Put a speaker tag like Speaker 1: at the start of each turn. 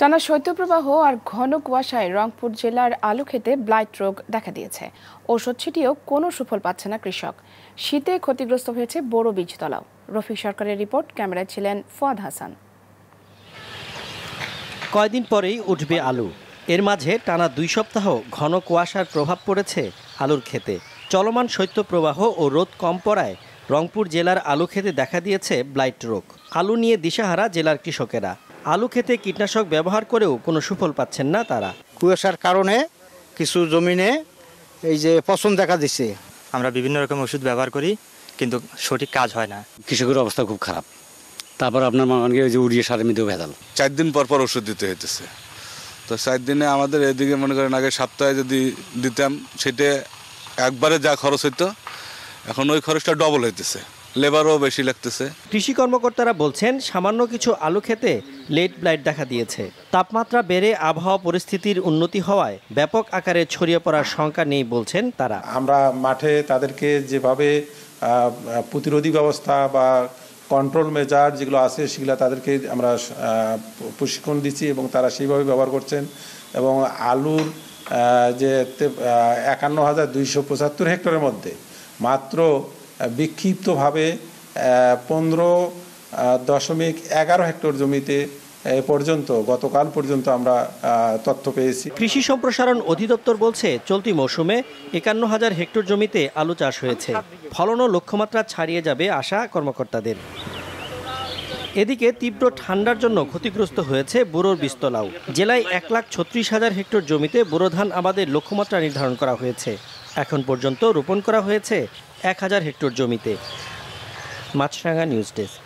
Speaker 1: টানা শৈত্যপ্রবাহ আর ঘন কুয়াশায় রংপুর জেলার আলু খেতে ব্লাইট রোগ দেখা দিয়েছে ওষুধ ছিটিয়েও কোনো সুফল পাচ্ছে না কৃষক শীতে ক্ষতিগ্রস্ত হয়েছে বড় বীজতলাও রফিক সরকারের রিপোর্ট ক্যামেরায় ছিলেন ফুয়াদ হাসান
Speaker 2: কয়দিন পরেই উঠবে আলু এর মাঝে টানা দুই সপ্তাহ ঘন কুয়াশার প্রভাব পড়েছে আলুর খেতে চলমান শৈত্যপ্রবাহ ও রোদ কম পড়ায় রংপুর জেলার আলু খেতে দেখা দিয়েছে ব্লাইট রোগ আলু নিয়ে দিশাহারা জেলার কৃষকেরা আলু খেতে কীটনাশক ব্যবহার করেও কোনো সুফল পাচ্ছেন না তারা কুয়াশার কারণে কিছু জমিনে এই যে পচন দেখা দিচ্ছে
Speaker 3: আমরা বিভিন্ন রকম ওষুধ ব্যবহার করি কিন্তু সঠিক কাজ হয় না কৃষকের অবস্থা খুব খারাপ তারপর আপনার মামাকে ওই যে উড়িয়ে সারের মধ্যেও ভেদাল চার দিন পর পর ওষুধ দিতে হইতেছে তো চার দিনে আমাদের এদিকে মনে করেন আগে সপ্তাহে যদি দিতাম সেটা একবারে যা খরচ হইতো এখন ওই খরচটা ডবল হইতেছে লেবারও বেশি লাগতেছে
Speaker 2: কৃষি কর্মকর্তারা বলছেন সামান্য কিছু আলু খেতে লেট ব্লাইট দেখা দিয়েছে তাপমাত্রা বেড়ে আবহাওয়া পরিস্থিতির উন্নতি হওয়ায় ব্যাপক আকারে ছড়িয়ে পড়ার শঙ্কা নেই বলছেন তারা আমরা মাঠে তাদেরকে যেভাবে প্রতিরোধী ব্যবস্থা
Speaker 4: বা কন্ট্রোল মেজার যেগুলো আছে সেগুলো তাদেরকে আমরা প্রশিক্ষণ দিচ্ছি এবং তারা সেইভাবে ব্যবহার করছেন এবং আলুর যে একান্ন হাজার দুইশো পঁচাত্তর হেক্টরের মধ্যে মাত্র বিক্ষিপ্তভাবে পনেরো দশমিক এগারো হেক্টর জমিতে পর্যন্ত গতকাল
Speaker 2: পর্যন্ত আমরা তথ্য পেয়েছি কৃষি সম্প্রসারণ অধিদপ্তর বলছে চলতি মৌসুমে একান্ন হাজার হেক্টর জমিতে আলু চাষ হয়েছে ফলনও লক্ষ্যমাত্রা ছাড়িয়ে যাবে আশা কর্মকর্তাদের এদিকে তীব্র ঠান্ডার জন্য ক্ষতিগ্রস্ত হয়েছে বোরোর বিস্তলাও জেলায় এক লাখ ছত্রিশ হাজার হেক্টর জমিতে বোরো ধান আবাদের লক্ষ্যমাত্রা নির্ধারণ করা হয়েছে এখন পর্যন্ত রোপণ করা হয়েছে এক হাজার হেক্টর জমিতে মাছরাঙা নিউজ ডেস্ক